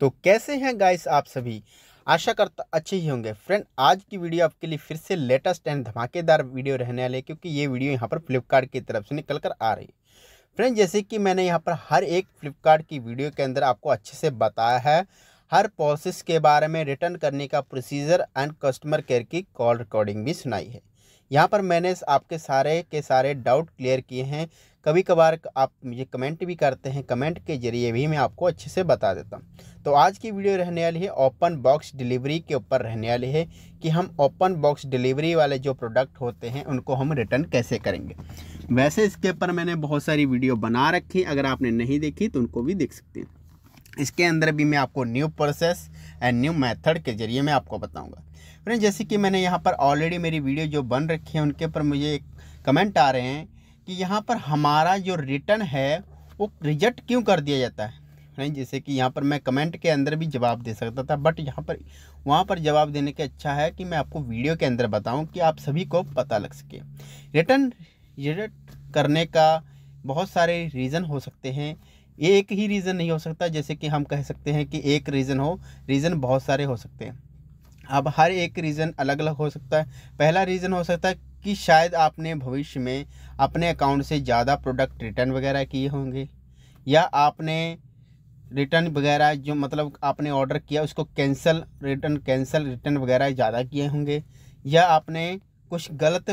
तो कैसे हैं गाइस आप सभी आशा करता अच्छे ही होंगे फ्रेंड आज की वीडियो आपके लिए फिर से लेटेस्ट एंड धमाकेदार वीडियो रहने वाले क्योंकि ये वीडियो यहाँ पर फ्लिपकार्ट की तरफ से निकल कर आ रही है फ्रेंड जैसे कि मैंने यहाँ पर हर एक फ्लिपकार्ट की वीडियो के अंदर आपको अच्छे से बताया है हर प्रोसेस के बारे में रिटर्न करने का प्रोसीजर एंड कस्टमर केयर की कॉल रिकॉर्डिंग भी सुनाई है यहाँ पर मैंने आपके सारे के सारे डाउट क्लियर किए हैं कभी कभार आप मुझे कमेंट भी करते हैं कमेंट के ज़रिए भी मैं आपको अच्छे से बता देता हूँ तो आज की वीडियो रहने वाली है ओपन बॉक्स डिलीवरी के ऊपर रहने वाली है कि हम ओपन बॉक्स डिलीवरी वाले जो प्रोडक्ट होते हैं उनको हम रिटर्न कैसे करेंगे वैसे इसके ऊपर मैंने बहुत सारी वीडियो बना रखी अगर आपने नहीं देखी तो उनको भी देख सकते हैं इसके अंदर भी मैं आपको new process and new method के जरिए मैं आपको बताऊंगा फ्रेंड जैसे कि मैंने यहाँ पर ऑलरेडी मेरी वीडियो जो बन रखी है उनके ऊपर मुझे कमेंट आ रहे हैं कि यहाँ पर हमारा जो रिटर्न है वो रिजेक्ट क्यों कर दिया जाता है नहीं जैसे कि यहाँ पर मैं कमेंट के अंदर भी जवाब दे सकता था बट यहाँ पर वहाँ पर जवाब देने के अच्छा है कि मैं आपको वीडियो के अंदर बताऊँ कि आप सभी को पता लग सके रिटर्न रिजेक्ट करने का बहुत सारे रीज़न हो सकते हैं एक ही रीज़न नहीं हो सकता जैसे कि हम कह सकते हैं कि एक रीज़न हो रीज़न बहुत सारे हो सकते हैं अब हर एक रीज़न अलग अलग हो सकता है पहला रीज़न हो सकता है कि शायद आपने भविष्य में अपने अकाउंट से ज़्यादा प्रोडक्ट रिटर्न वगैरह किए होंगे या आपने रिटर्न वगैरह जो मतलब आपने ऑर्डर किया उसको कैंसिल रिटर्न कैंसिल रिटर्न वगैरह ज़्यादा किए होंगे या आपने कुछ गलत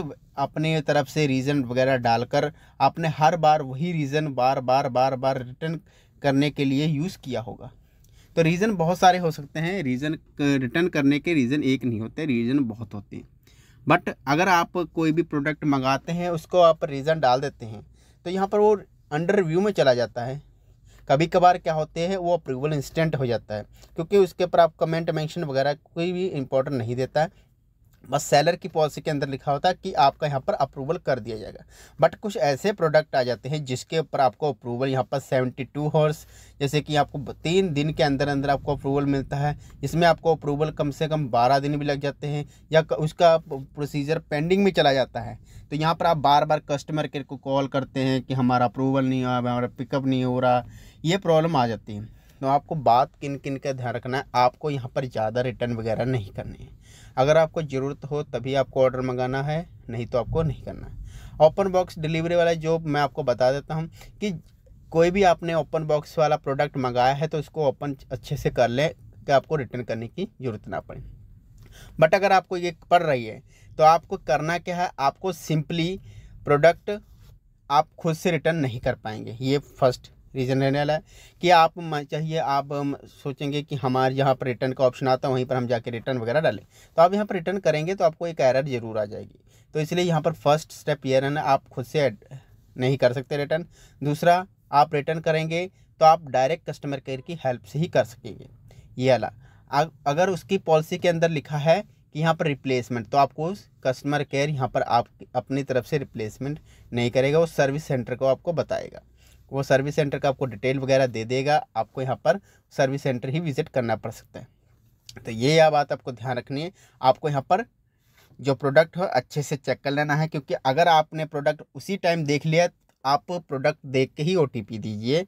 अपने तरफ से रीज़न वगैरह डालकर आपने हर बार वही रीज़न बार बार बार बार रिटर्न करने के लिए यूज़ किया होगा तो रीज़न बहुत सारे हो सकते हैं रीज़न रिटर्न करने के रीज़न एक नहीं होते रीज़न बहुत होते हैं बट अगर आप कोई भी प्रोडक्ट मंगाते हैं उसको आप रीज़न डाल देते हैं तो यहाँ पर वो अंडर रिव्यू में चला जाता है कभी कभार क्या होते हैं वो अप्रूवल इंस्टेंट हो जाता है क्योंकि उसके ऊपर आप कमेंट मेंशन वगैरह कोई भी इम्पोर्टेंट नहीं देता है बस सेलर की पॉलिसी के अंदर लिखा होता है कि आपका यहाँ पर अप्रूवल कर दिया जाएगा बट कुछ ऐसे प्रोडक्ट आ जाते हैं जिसके ऊपर आपको अप्रूवल यहाँ पर सेवेंटी टू हॉर्स जैसे कि आपको तीन दिन के अंदर अंदर आपको अप्रूवल मिलता है इसमें आपको अप्रूवल कम से कम बारह दिन भी लग जाते हैं या उसका प्रोसीजर पेंडिंग में चला जाता है तो यहाँ पर आप बार बार कस्टमर केयर को कॉल करते हैं कि हमारा अप्रूवल नहीं हो हमारा पिकअप नहीं हो रहा ये प्रॉब्लम आ जाती है तो आपको बात किन किन का ध्यान रखना है आपको यहाँ पर ज़्यादा रिटर्न वगैरह नहीं करने हैं अगर आपको ज़रूरत हो तभी आपको ऑर्डर मंगाना है नहीं तो आपको नहीं करना है ओपन बॉक्स डिलीवरी वाला जो मैं आपको बता देता हूँ कि कोई भी आपने ओपन बॉक्स वाला प्रोडक्ट मंगाया है तो उसको ओपन अच्छे से कर लें कि आपको रिटर्न करने की ज़रूरत ना पड़े बट अगर आपको ये पड़ रही है तो आपको करना क्या है आपको सिंपली प्रोडक्ट आप खुद से रिटर्न नहीं कर पाएंगे ये फर्स्ट रीज़न रहने वाला है कि आप चाहिए आप सोचेंगे कि हमारे यहाँ पर रिटर्न का ऑप्शन आता है वहीं पर हम जाके रिटर्न वगैरह डालें तो आप यहाँ पर रिटर्न करेंगे तो आपको एक एरर ज़रूर आ जाएगी तो इसलिए यहाँ पर फर्स्ट स्टेप ये रहना आप खुद से नहीं कर सकते रिटर्न दूसरा आप रिटर्न करेंगे तो आप डायरेक्ट कस्टमर केयर की हेल्प से ही कर सकेंगे ये अला अगर उसकी पॉलिसी के अंदर लिखा है कि यहाँ पर रिप्लेसमेंट तो आपको उस कस्टमर केयर यहाँ पर आप अपनी तरफ से रिप्लेसमेंट नहीं करेगा वो सर्विस सेंटर को आपको बताएगा वो सर्विस सेंटर का आपको डिटेल वगैरह दे देगा आपको यहाँ पर सर्विस सेंटर ही विज़िट करना पड़ सकता है तो ये यह बात आपको ध्यान रखनी है आपको यहाँ पर जो प्रोडक्ट हो अच्छे से चेक कर लेना है क्योंकि अगर आपने प्रोडक्ट उसी टाइम देख लिया आप प्रोडक्ट देख के ही ओ दीजिए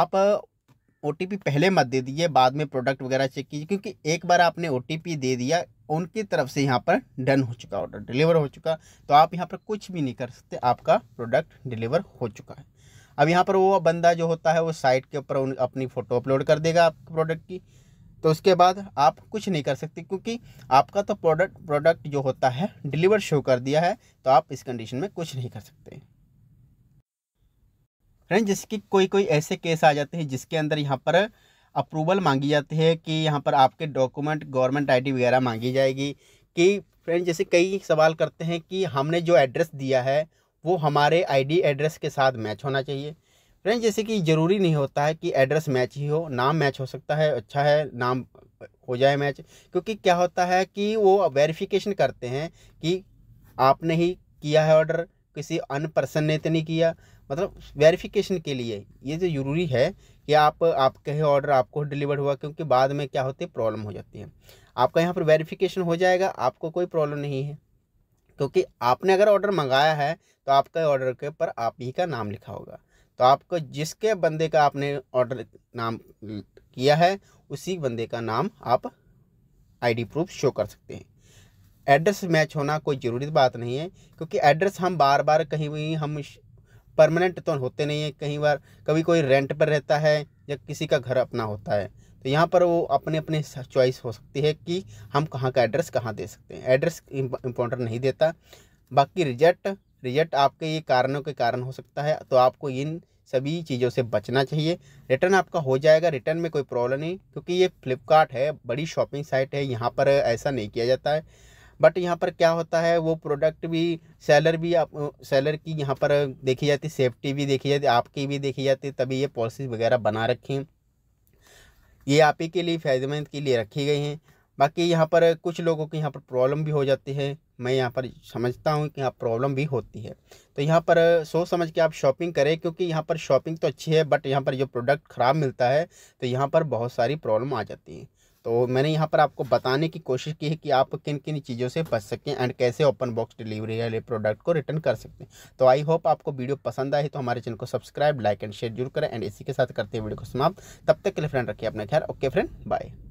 आप ओ पहले मत दे दीजिए बाद में प्रोडक्ट वगैरह चेक कीजिए क्योंकि एक बार आपने ओ दे दिया उनकी तरफ से यहाँ पर डन हो चुका ऑर्डर डिलीवर हो चुका तो आप यहाँ पर कुछ भी नहीं कर सकते आपका प्रोडक्ट डिलीवर हो चुका है अब यहाँ पर वो बंदा जो होता है वो साइट के ऊपर अपनी फ़ोटो अपलोड कर देगा आपके प्रोडक्ट की तो उसके बाद आप कुछ नहीं कर सकते क्योंकि आपका तो प्रोडक्ट प्रोडक्ट जो होता है डिलीवर शो कर दिया है तो आप इस कंडीशन में कुछ नहीं कर सकते फ्रेंड जैसे कि कोई कोई ऐसे केस आ जाते हैं जिसके अंदर यहाँ पर अप्रूवल मांगी जाती है कि यहाँ पर आपके डॉक्यूमेंट गवर्नमेंट आईडी वगैरह मांगी जाएगी कि फ्रेंड जैसे कई सवाल करते हैं कि हमने जो एड्रेस दिया है वो हमारे आईडी एड्रेस के साथ मैच होना चाहिए फ्रेंड्स जैसे कि ज़रूरी नहीं होता है कि एड्रेस मैच ही हो नाम मैच हो सकता है अच्छा है नाम हो जाए मैच क्योंकि क्या होता है कि वो वेरिफिकेशन करते हैं कि आपने ही किया है ऑर्डर किसी अन पर्सन ने तो नहीं किया मतलब वेरिफिकेशन के लिए ये जो ज़रूरी है कि आप आपके ही ऑर्डर आपको डिलीवर हुआ क्योंकि बाद में क्या होती है प्रॉब्लम हो जाती है आपका यहाँ पर वेरिफिकेशन हो जाएगा आपको कोई प्रॉब्लम नहीं है क्योंकि आपने अगर ऑर्डर मंगाया है तो आपके ऑर्डर के ऊपर आप ही का नाम लिखा होगा तो आपको जिसके बंदे का आपने ऑर्डर नाम किया है उसी बंदे का नाम आप आईडी प्रूफ शो कर सकते हैं एड्रेस मैच होना कोई ज़रूरी बात नहीं है क्योंकि एड्रेस हम बार बार कहीं भी हम परमानेंट तो होते नहीं हैं कहीं बार कभी कोई रेंट पर रहता है या किसी का घर अपना होता है तो यहाँ पर वो अपने अपने चॉइस हो सकती है कि हम कहाँ का एड्रेस कहाँ दे सकते हैं एड्रेस इम्पोर्टेंट नहीं देता बाकी रिजल्ट रिजल्ट आपके ये कारणों के कारण हो सकता है तो आपको इन सभी चीज़ों से बचना चाहिए रिटर्न आपका हो जाएगा रिटर्न में कोई प्रॉब्लम नहीं क्योंकि ये फ्लिपकार्ट है बड़ी शॉपिंग साइट है यहाँ पर ऐसा नहीं किया जाता है बट यहाँ पर क्या होता है वो प्रोडक्ट भी सेलर भी आप सेलर की यहाँ पर देखी जाती सेफ्टी भी देखी जाती आपकी भी देखी जाती तभी ये पॉलिसी वगैरह बना रखें ये आप ही के लिए फ़ायदेमंद के लिए रखी गई हैं बाकी यहाँ पर कुछ लोगों की यहाँ पर प्रॉब्लम भी हो जाती है मैं यहाँ पर समझता हूँ कि यहाँ प्रॉब्लम भी होती है तो यहाँ पर सोच समझ के आप शॉपिंग करें क्योंकि यहाँ पर शॉपिंग तो अच्छी है बट यहाँ पर जो प्रोडक्ट ख़राब मिलता है तो यहाँ पर बहुत सारी प्रॉब्लम आ जाती है तो मैंने यहाँ पर आपको बताने की कोशिश की है कि आप किन किन चीज़ों से बच सकें एंड कैसे ओपन बॉक्स डिलीवरी वाले प्रोडक्ट को रिटर्न कर सकते हैं तो आई होप आपको वीडियो पसंद आए तो हमारे चैनल को सब्सक्राइब लाइक एंड शेयर जरूर करें एंड इसी के साथ करते हैं वीडियो को समाप्त तब तक के लिए फ्रेंड रखिए अपना ख्याल ओके फ्रेंड बाय